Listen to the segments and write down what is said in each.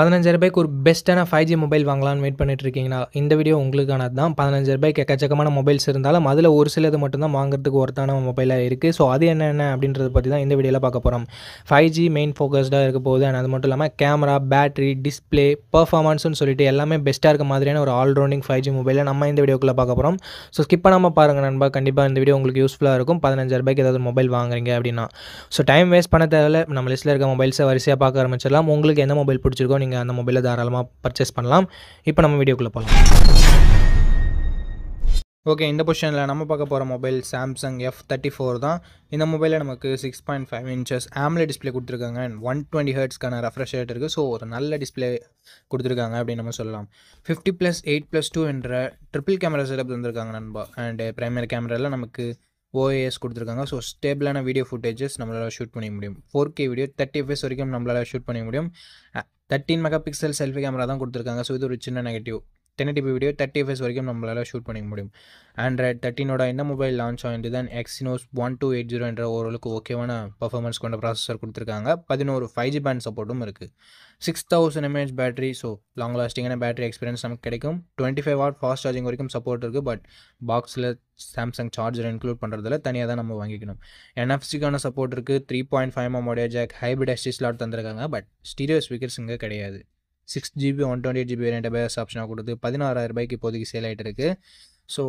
ரூபாய்க்கு ஒரு பெஸ்ட்டான ஃபைவ் ஜி மொபைல் வாங்கலாம்னு வெயிட் பண்ணிட்டு இருக்கீங்கன்னா இந்த வீடியோ உங்களுக்கானது தான் பதினஞ்சாயிரரூபாய்க்கு எக்கச்சக்கமான மொபைல்ஸ் இருந்தாலும் அதில் ஒரு சிலது மட்டும்தான் வாங்குறதுக்கு ஒருத்தான மொபைலாக இருக்குது ஸோ அது என்னென்ன அப்படின்றத பற்றி தான் இந்த வீடியோவில் பார்க்க போகிறோம் ஃபைவ் ஜி மெயின் ஃபோக்கஸ்டாக இருக்க போகுது அண்ட் அது மட்டும் இல்லாமல் கேமரா பேட்டரி டிஸ்பிளே பர்ஃபார்மன்ஸ்னு சொல்லிட்டு எல்லாமே பெஸ்ட்டாக இருக்க மாதிரியான ஒரு ஆல்ரௌண்டிங் ஃபைவ் ஜி மொபைலை நம்ம இந்த வீடியோக்குள்ளே பார்க்க போகிறோம் ஸோ ஸ்கிப் பண்ணாமல் பாருங்கள் நண்பா கண்டிப்பாக இந்த வீடியோ உங்களுக்கு யூஸ்ஃபுல்லாக இருக்கும் ரூபாய்க்கு ஏதாவது மொபைல் வாங்குறீங்க அப்படின்னா ஸோ டைம் வேஸ்ட் பண்ண தேவையில்ல நம்ம லிஸ்ட்டில் இருக்க மொபைல்ஸை வரிசையாக பார்க்க ஆரம்பிச்சிடலாம் உங்களுக்கு எந்த மொபைல் பிடிச்சிருக்கோ நீங்கள் அந்த மொபைலை தாராளமாக பர்ச்சேஸ் பண்ணலாம் இப்போ நம்ம வீடியோக்குள்ளே போகலாம் ஓகே இந்த பொசிஷனில் நம்ம பார்க்க போகிற mobile Samsung F thirty four தான் இந்த மொபைலில் நமக்கு six point five inches AMOLED display கொடுத்துருக்காங்க அண்ட் ஒன் டுவெண்ட்டி ஹர்ட்ஸ்க்கான ரெஃப்ரெஷ் ரேட் இருக்குது ஸோ ஒரு நல்ல டிஸ்பிளே கொடுத்துருக்காங்க அப்படின்னு நம்ம சொல்லலாம் fifty plus eight plus two என்ற ட்ரிபிள் கேமரா செட்டப் தந்திருக்காங்க நண்பா அண்ட் ப்ரைமரி கேமராவில் நமக்கு ஓஏஎஸ் கொடுத்துருக்காங்க ஸோ ஸ்டேபிளான வீடியோ ஃபுட்டேஜஸ் நம்மளால் ஷூட் பண்ணிக்க முடியும் four K video thirty FS வரைக்கும் நம்மளால் ஷூட் பண்ணிக்க முடியும் thirteen megapixel selfie camera தான் கொடுத்துருக்காங்க ஸோ இது ஒரு சின்ன negative ten DB video thirty FS வரைக்கும் நம்மளால் ஷூட் பண்ணிக்க முடியும் ஆண்ட்ராய்ட் தேர்ட்டினோட இந்த மொபைல் லான்ச் ஆகிட்டு தான் Exynos one two eight zero என்ற ஓரளவுக்கு ஓகேவான பர்ஃபார்மன்ஸ் கொண்ட ப்ராசஸர் கொடுத்துருக்காங்க பதினோரு ஃபைவ் ஜி பேண்ட் சப்போர்ட்டும் இருக்குது six thousand mAh battery so long லாஸ்டிங்கான பேட்டரி எக்ஸ்பீரியன்ஸ் நமக்கு கிடைக்கும் twenty five watt fast charging வரைக்கும் சப்போர்ட் இருக்குது பட் பாக்ஸில் சாம்சங் சார்ஜர் இன்க்ளூட் பண்ணுறதுல தனியாக தான் நம்ம வாங்கிக்கணும் என்எஃப்சிக்கான சப்போர்ட் இருக்குது த்ரீ பாயிண்ட் ஃபைவ் மோடியா ஜாக் ஹைபிரிட் எஸ்டி ஸ்லாட் தந்திருக்காங்க பட் ஸ்டீரியோ ஸ்பீக்கர்ஸ் இங்கே கிடையாது six GB one twenty eight GB variant base ஆப்ஷனாக கொடுத்து பதினாறாயிரம் ரூபாய்க்கு இப்போதைக்கு சேல் ஆகிட்டு இருக்குது ஸோ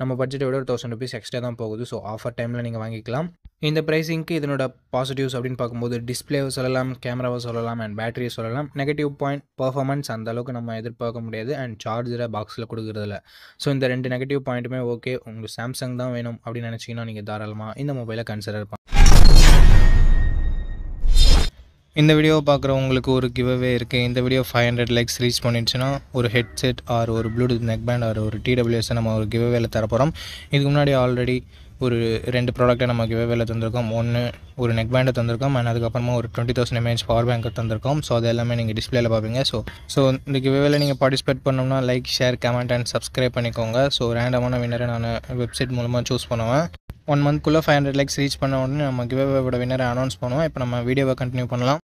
நம்ம பட்ஜெட்டை விட ஒரு தௌசண்ட் ருபீஸ் எக்ஸ்ட்ரா தான் போகுது ஸோ ஆஃபர் டைமில் நீங்கள் வாங்கிக்கலாம் இந்த ப்ரைஸிங்க்கு இதனோட பாசிட்டிவ்ஸ் அப்படின்னு பார்க்கும்போது டிஸ்பிளேவை சொல்லலாம் கேமராவை சொல்லலாம் அண்ட் பேட்டரியை சொல்லலாம் நெகட்டிவ் பாயிண்ட் பர்ஃபார்மன்ஸ் அந்த அளவுக்கு நம்ம எதிர்பார்க்க முடியாது அண்ட் சார்ஜரை பாக்ஸில் கொடுக்குறதில்ல ஸோ இந்த ரெண்டு நெகட்டிவ் பாயிண்ட்டுமே ஓகே உங்களுக்கு சாம்சங் தான் வேணும் அப்படின்னு நினச்சிங்கன்னா நீங்கள் தாராளமாக இந்த மொபைலை கன்சிடர் பண்ணலாம் இந்த வீடியோவை பார்க்குறவங்களுக்கு ஒரு கிவ்வே இருக்குது இந்த video five hundred likes reach பண்ணிடுச்சுன்னா ஒரு ஹெட்செட் ஆர் ஒரு ப்ளூடூத் நெக் பேண்ட் ஆர் ஒரு டிடபிள்யூஎஸ் நம்ம ஒரு கிவ்அவேல தரப்போகிறோம் இதுக்கு முன்னாடி ஆல்ரெடி ஒரு ரெண்டு ப்ராடக்ட்டை நம்ம கிவ்அவேல தந்திருக்கோம் ஒன்று ஒரு நெக் பேண்டை தந்திருக்கோம் அண்ட் அதுக்கப்புறமா ஒரு டுவெண்ட்டி தௌசண்ட் எம்ஏஹெச் பவர் பேங்க்கை தந்திருக்கோம் ஸோ அது எல்லாமே நீங்கள் டிஸ்பிளேல பார்ப்பீங்க ஸோ ஸோ இந்த கிவ்அவேல நீங்கள் பார்ட்டிசிபேட் பண்ணோம்னா like share comment and subscribe பண்ணிக்கோங்க ஸோ ரேண்டமான வின்னரை நான் வெப்சைட் மூலமாக சூஸ் பண்ணுவேன் ஒன் மந்த்க்குள்ளே ஃபைவ் ஹண்ட்ரட் லைக்ஸ் ரீச் பண்ண உடனே நம்ம கிவ்அவேவோட வின்னரை அனௌன்ஸ் பண்ணுவோம் இப்போ நம்ம வீடியோவை கண்டினியூ பண்ணலாம்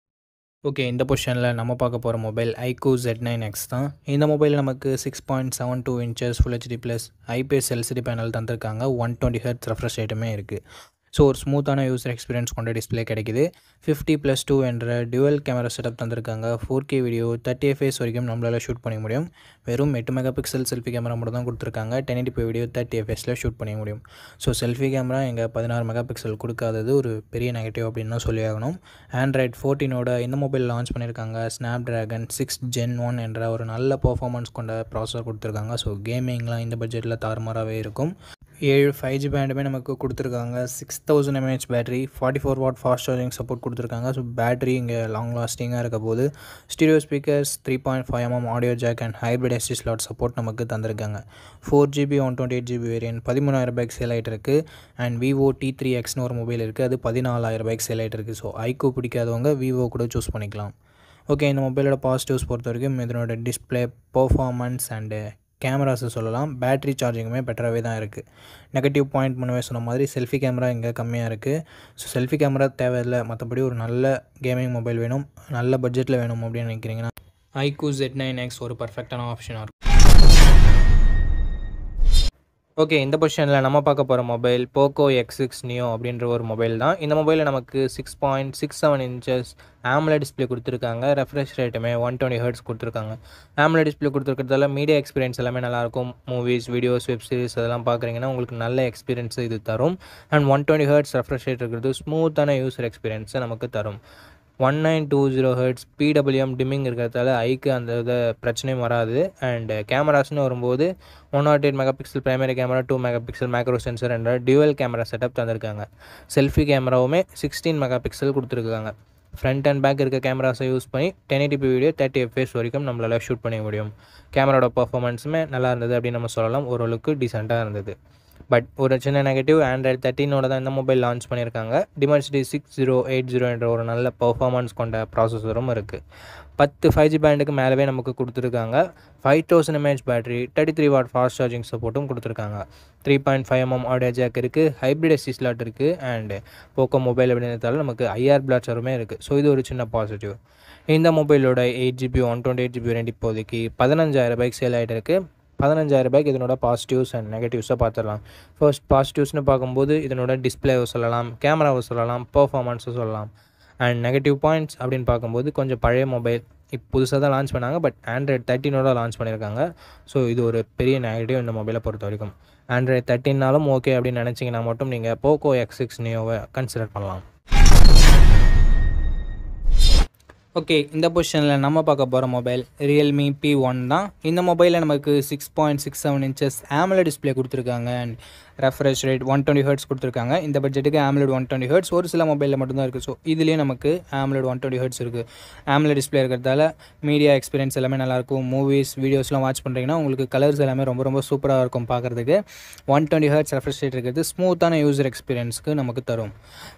ஓகே இந்த பொசிஷனில் நம்ம பார்க்க போகிற mobile iQOO Z nine X தான் இந்த மொபைல் நமக்கு six point seven two inches full HD plus IPS LCD panel தந்திருக்காங்க ஒன் டுவெண்ட்டி ஹெர்ட்ஸ் ரெஃப்ரெஷ் ரேட்டுமே இருக்குது ஸோ ஒரு ஸ்மூத்தான யூசர் எக்ஸ்பீரியன்ஸ் கொண்ட டிஸ்பிளே கிடைக்குது ஃபிஃப்டி ப்ளஸ் டூ என்ற டுவல் கேமரா செட்டப் தந்திருக்காங்க four K video thirty FS வரைக்கும் நம்மளால் ஷூட் பண்ண முடியும் வெறும் எட்டு மெகா பிக்சல் செல்ஃபி கேமரா மட்டும் தான் கொடுத்துருக்காங்க டென் எயிட்டி வீடியோ தேர்ட்டி எஃப்எஸில் ஷூட் பண்ண முடியும் ஸோ செல்ஃபி கேமரா எங்கள் பதினாறு மெகா பிக்சல் கொடுக்காதது ஒரு பெரிய நெகட்டிவ் அப்படின்னு சொல்லி ஆகணும் ஆண்ட்ராய்ட் ஃபோர்டீனோட இந்த மொபைல் லான்ச் பண்ணியிருக்காங்க Snapdragon six gen one என்ற ஒரு நல்ல பர்ஃபார்மன்ஸ் கொண்ட ப்ராசஸர் கொடுத்துருக்காங்க ஸோ கேமிங்லாம் இந்த பட்ஜெட்டில் தாறுமாறாகவே இருக்கும் ஏழு ஃபைவ் ஜி பேண்டுமே நமக்கு கொடுத்துருக்காங்க six thousand mAh battery forty four watt fast charging support கொடுத்துருக்காங்க ஸோ பேட்டரி இங்கே லாங் லாஸ்டிங்காக இருக்க போது stereo speakers three point five mm audio jack and hybrid SD slot support நமக்கு தந்திருக்காங்க four GB one twenty eight GB variant பதிமூணாயிரம் ரூபாய்க்கு sale ஆகிட்டு இருக்குது அண்ட் விவோ டி த்ரீ எக்ஸ்னு ஒரு மொபைல் இருக்குது அது பதினாலாயிரம் ரூபாய்க்கு சேல் ஆகிட்டு இருக்குது ஸோ ஐக்கோ பிடிக்காதவங்க விவோ கூட சூஸ் பண்ணிக்கலாம் ஓகே இந்த மொபைலோட பாசிட்டிவ்ஸ் பொறுத்த வரைக்கும் இதனோட டிஸ்பிளே பர்ஃபார்மன்ஸ் அண்டு கேமராஸை சொல்லலாம் பேட்ரி சார்ஜிங்குமே பெட்டராகவே தான் இருக்குது நெகட்டிவ் பாயிண்ட் முன்னவே சொன்ன மாதிரி செல்ஃபி கேமரா இங்கே கம்மியாக இருக்குது ஸோ செல்ஃபி கேமரா தேவையில்லை மற்றபடி ஒரு நல்ல கேமிங் மொபைல் வேணும் நல்ல பட்ஜெட்டில் வேணும் அப்படின்னு நினைக்கிறீங்கன்னா ஐக்கூ ஜெட் நைன் எக்ஸ் ஒரு பர்ஃபெக்டான ஆப்ஷனாக இருக்கும் ஓகே இந்த பொசிஷனில் நம்ம பார்க்க போகிற mobile Poco X six new அப்படின்ற ஒரு மொபைல் தான் இந்த மொபைலில் நமக்கு six point six seven inches AMOLED display கொடுத்துருக்காங்க ரெஃப்ரெஷ் ரேட்டுமே ஒன் டுவெண்ட்டி ஹர்ட்ஸ் கொடுத்துருக்காங்க ஆம்லெட் டிஸ்பிளே கொடுத்துருக்கிறதால மீடியா எக்ஸ்பீரியன்ஸ் எல்லாமே நல்லாயிருக்கும் மூவிஸ் வீடியோஸ் வெப் சீரிஸ் அதெல்லாம் பார்க்குறீங்கன்னா உங்களுக்கு நல்ல எக்ஸ்பீரியன்ஸ் இது தரும் and one twenty hertz refresh rate இருக்கிறது ஸ்மூத்தான யூசர் எக்ஸ்பீரியன்ஸை நமக்கு தரும் one nine two zero hertz PWM dimming இருக்கிறதால ஐக்கு அந்த இதை பிரச்சனையும் வராது அண்டு கேமராஸ்னு வரும்போது one nought eight megapixel primary camera two megapixel macro sensor என்ற டியூவல் கேமரா செட்டப் தந்திருக்காங்க செல்ஃபி கேமராவுமே சிக்ஸ்டீன் மெகா பிக்சல் கொடுத்துருக்காங்க ஃப்ரண்ட் அண்ட் பேக் இருக்க கேமராஸை யூஸ் பண்ணி ten P video thirty FS வரைக்கும் நம்மளால் ஷூட் பண்ண முடியும் கேமராவோட பர்ஃபாமன்ஸுமே நல்லா இருந்தது அப்படின்னு நம்ம சொல்லலாம் ஓரளவுக்கு டீசெண்டாக இருந்தது பட் ஒரு சின்ன நெகட்டிவ் ஆண்ட்ராய்டு தேர்ட்டினோட தான் இந்த மொபைல் லான்ச் பண்ணியிருக்காங்க Dimensity six zero eight zero என்ற ஒரு நல்ல பர்ஃபார்மன்ஸ் கொண்ட ப்ராசஸரும் இருக்குது பத்து ஃபைவ் ஜி பேண்டுக்கு மேலவே நமக்கு கொடுத்துருக்காங்க five thousand mAh battery thirty three watt fast charging சப்போர்ட்டும் கொடுத்துருக்காங்க three point five mm audio jack இருக்குது ஹைப்ரிட் எஸ்டி ஸ்லாட் இருக்குது அண்டு போக்கோ மொபைல் அப்படின்றதால நமக்கு ஐஆர் பிளாட்ஸருமே இருக்குது ஸோ இது ஒரு சின்ன பாசிட்டிவ் இந்த மொபைலோட eight GB one twenty eight GB ரெண்டு இப்போதைக்கு பதினஞ்சாயிரம் ரூபாய்க்கு சேல் ஆகிட்டு இருக்குது ரூபாய்க்கு இதனோட பாசிட்டிவ்ஸ் அண்ட் நெகட்டிவ்ஸை பார்த்துடலாம் ஃபர்ஸ்ட் பாசிட்டிவ்ஸ்னு பார்க்கும்போது இதனோட டிஸ்பிளேவை சொல்லலாம் கேமராவை சொல்லலாம் பர்ஃபார்மன்ஸை சொல்லலாம் அண்ட் நெகட்டிவ் பாயிண்ட்ஸ் அப்படின்னு பார்க்கும்போது கொஞ்சம் பழைய மொபைல் இப்போ புதுசாக தான் லான்ச் பண்ணாங்க பட் ஆண்ட்ராய்ட் தேர்ட்டினோட லான்ச் பண்ணியிருக்காங்க ஸோ இது ஒரு பெரிய நெகட்டிவ் இந்த மொபைலை பொறுத்த வரைக்கும் ஆண்ட்ராய்ட் தேர்ட்டின்னாலும் ஓகே அப்படின்னு நினச்சிங்கன்னா மட்டும் நீங்கள் போக்கோ எக்ஸ் சிக்ஸ் நியோவை கன்சிடர் பண்ணலாம் ஓகே இந்த பொசிஷனில் நம்ம பார்க்க போகிற மொபைல் ரியல்மி பி ஒன் தான் இந்த மொபைலில் நமக்கு six point six seven inches AMOLED display கொடுத்துருக்காங்க and refresh rate one twenty hertz கொடுத்துருக்காங்க இந்த பட்ஜெட்டுக்கு ஆம்லெட் ஒன் டுவெண்ட்டி ஹர்ட்ஸ் ஒரு சில மொபைலில் மட்டும்தான் இருக்குது ஸோ இதுலேயே நமக்கு ஆம்லெட் ஒன் டுவெண்ட்டி ஹர்ட்ஸ் இருக்குது ஆம்லெட் டிஸ்பிளே இருக்கிறதால மீடியா எக்ஸ்பீரியன்ஸ் எல்லாமே நல்லாயிருக்கும் மூவிஸ் வீடியோஸ்லாம் வாட்ச் பண்ணுறீங்கன்னா உங்களுக்கு கலர்ஸ் எல்லாமே ரொம்ப ரொம்ப சூப்பராக இருக்கும் பார்க்குறதுக்கு one twenty hertz refresh rate இருக்கிறது ஸ்மூத்தான யூசர் எக்ஸ்பீரியன்ஸ்க்கு நமக்கு தரும்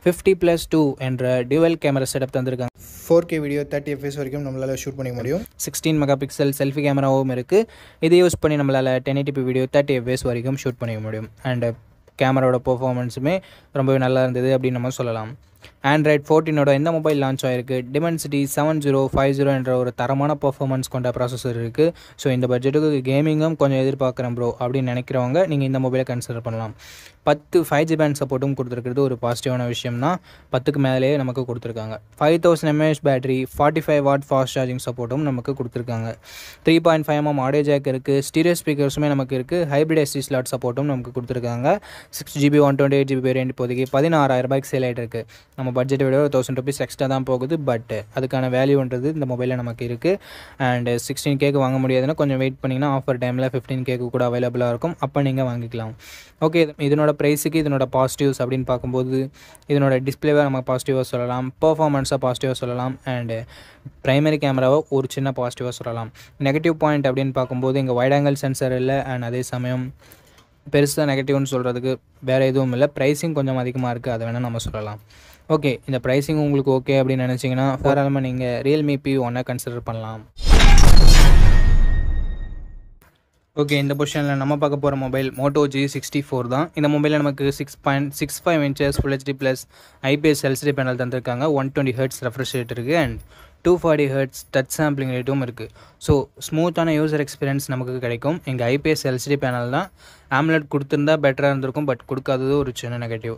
ஃபிஃப்டி ப்ளஸ் டூ என்ற டியூவல் கேமரா செட்டப் தந்திருக்காங்க four K video thirty FS வரைக்கும் நம்மளால் ஷூட் பண்ணிக்க முடியும் சிக்ஸ்டீன் மெகா பிக்சல் செல்ஃபி கேமராவும் இருக்குது இதை யூஸ் பண்ணி நம்மளால் ten eighty p video thirty FS வரைக்கும் ஷூட் பண்ணிக்க முடியும் அண்ட் கேமராவோட பர்ஃபார்மன்ஸுமே ரொம்பவே நல்லா இருந்தது அப்படின்னு நம்ம சொல்லலாம் ஆண்ட்ராய்ட் ஃபோர்டீனோட எந்த மொபைல் லான்ச் ஆயிருக்கு Dimensity seven zero five zero என்ற ஒரு தரமான பர்ஃபார்மன்ஸ் கொண்ட ப்ராசஸர் இருக்குது ஸோ இந்த பட்ஜெட்டுக்கு கேமிங்கும் கொஞ்சம் எதிர்பார்க்குறேன் ப்ரோ அப்படின்னு நினைக்கிறவங்க நீங்கள் இந்த மொபைலை கன்சிடர் பண்ணலாம் பத்து ஃபைவ் ஜி பேண்ட் சப்போர்ட்டும் கொடுத்துருக்கிறது ஒரு பாசிட்டிவான விஷயம்னா பத்துக்கு மேலேயே நமக்கு கொடுத்துருக்காங்க five thousand mAh battery forty five watt fast charging சப்போர்ட்டும் நமக்கு கொடுத்துருக்காங்க three point five mm audio jack இருக்குது ஸ்டீரியோ ஸ்பீக்கர்ஸுமே நமக்கு இருக்குது ஹைப்ரிட் எஸ்டி ஸ்லாட் சப்போர்ட்டும் நமக்கு கொடுத்துருக்காங்க six GB one twenty eight GB variant இப்போதைக்கு பதினாறாயிரம் ரூபாய்க்கு சேல் ஆகிட்டு இருக்குது நம்ம நம்ம பட்ஜெட்டை விட ஒரு தௌசண்ட் ருபீஸ் எக்ஸ்ட்ரா தான் போகுது பட் அதுக்கான வேல்யூன்றது இந்த மொபைலில் நமக்கு இருக்குது அண்ட் சிக்ஸ்டீன் கேக்கு வாங்க முடியாதுன்னா கொஞ்சம் வெயிட் பண்ணிங்கன்னா ஆஃபர் டைமில் ஃபிஃப்டீன் கேக்கு கூட அவைலபிளாக இருக்கும் அப்போ நீங்கள் வாங்கிக்கலாம் ஓகே இதனோட ப்ரைஸுக்கு இதனோட பாசிட்டிவ்ஸ் அப்படின்னு பார்க்கும்போது இதனோட டிஸ்பிளேவை நம்ம பாசிட்டிவாக சொல்லலாம் பர்ஃபார்மன்ஸாக பாசிட்டிவாக சொல்லலாம் அண்ட் ப்ரைமரி கேமராவை ஒரு சின்ன பாசிட்டிவாக சொல்லலாம் நெகட்டிவ் பாயிண்ட் அப்படின்னு பார்க்கும்போது இங்கே வைட் ஆங்கிள் சென்சர் இல்லை அண்ட் அதே சமயம் பெருசாக நெகட்டிவ்னு சொல்கிறதுக்கு வேறு எதுவும் இல்லை ப்ரைஸிங் கொஞ்சம் அதிகமாக இருக்குது அதை வேணால் நம்ம சொல்லலாம் ஓகே இந்த ப்ரைஸிங் உங்களுக்கு ஓகே அப்படின்னு நினச்சிங்கன்னா தாராளமாக நீங்கள் ரியல்மி பி ஒன்னை கன்சிடர் பண்ணலாம் ஓகே இந்த பொசிஷனில் நம்ம பார்க்க போகிற mobile Moto G sixty four தான் இந்த மொபைலில் நமக்கு six point six five inches full HD plus IPS LCD panel தந்திருக்காங்க one twenty hertz refresh rate இருக்குது and two forty hertz touch sampling ரேட்டும் இருக்குது ஸோ ஸ்மூத்தான யூசர் எக்ஸ்பீரியன்ஸ் நமக்கு கிடைக்கும் எங்கள் ஐபிஎஸ் எல்சிடி பேனல் தான் ஆம்லெட் கொடுத்துருந்தா பெட்டராக இருந்திருக்கும் பட் கொடுக்காதது ஒரு சின்ன நெகட்டிவ்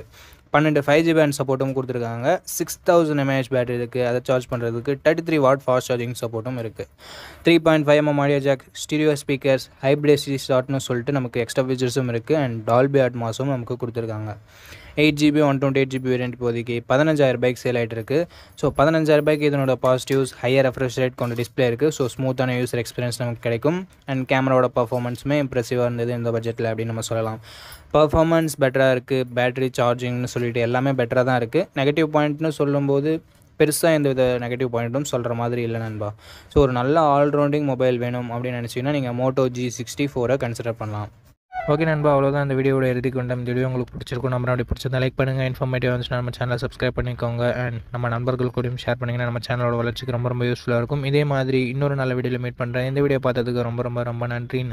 இருக்குது பன்னெண்டு ஃபைவ் ஜி பேண்ட் சப்போர்ட்டும் கொடுத்துருக்காங்க சிக்ஸ் தௌசண்ட் எம்ஏஹெச் பேட்டரி இருக்குது அதை சார்ஜ் பண்ணுறதுக்கு thirty three watt fast charging சப்போர்ட்டும் இருக்குது three point five mm audio jack stereo speakers ஹைப்ரேசி ஷாட்னு சொல்லிட்டு நமக்கு எக்ஸ்ட்ரா ஃபீச்சர்ஸும் இருக்குது அண்ட் டால்பி அட்மாஸும் நமக்கு கொடுத்துருக்காங்க eight GB one twenty eight GB variant இப்போதைக்கு பதினஞ்சாயிரம் பைக் சேல் ஆகிட்டு இருக்குது ஸோ பதினஞ்சாயிரம் பைக் இதனோட பாசிட்டிவ்ஸ் ஹையர் ரெஃப்ரெஷ் ரேட் கொண்ட டிஸ்பிளே இருக்குது ஸோ ஸ்மூத்தான யூசர் எக்ஸ்பீரியன்ஸ் நமக்கு கிடைக்கும் அண்ட் கேமராவோட பர்ஃபார்மன்ஸுமே இம்ப்ரெசிவாக இருந்தது இந்த பட்ஜெட்டில் அப்படின்னு நம்ம சொல்லலாம் பர்ஃபார்மன்ஸ் பெட்டராக இருக்குது பேட்டரி சார்ஜிங்னு சொல்லிட்டு எல்லாமே பெட்டராக தான் இருக்குது நெகட்டிவ் பாயிண்ட்னு சொல்லும்போது பெருசாக எந்த வித நெகட்டிவ் பாயிண்ட்டும் சொல்கிற மாதிரி இல்லை நண்பா ஸோ ஒரு நல்ல ஆல்ரவுண்டிங் மொபைல் வேணும் அப்படின்னு நினச்சிங்கன்னா நீங்கள் மோட்டோ ஜி சிக்ஸ்டி ஃபோரை கன்சிடர் பண்ணலாம் ஓகே நண்பா அவ்வளோதான் அந்த வீடியோட இறுதிக்கு வந்தோம் இந்த வீடியோ உங்களுக்கு பிடிச்சிருக்கும் நம்ம அப்படி பிடிச்சிருந்தா லைக் பண்ணுங்கள் இன்ஃபார்மேட்டிவ் வந்து நம்ம சேனலை சப்ஸ்கிரைப் பண்ணிக்கோங்க அண்ட் நம்ம நண்பர்கள் கூடயும் ஷேர் பண்ணிங்கன்னா நம்ம சேனலோட வளர்ச்சிக்கு ரொம்ப ரொம்ப யூஸ்ஃபுல்லாக இருக்கும் இதே மாதிரி இன்னொரு நல்ல வீடியோவில் மீட் பண்ணுறேன் இந்த வீடியோ பார்த்ததுக்கு ரொம்ப ரொம்ப ரொம்ப நன்றி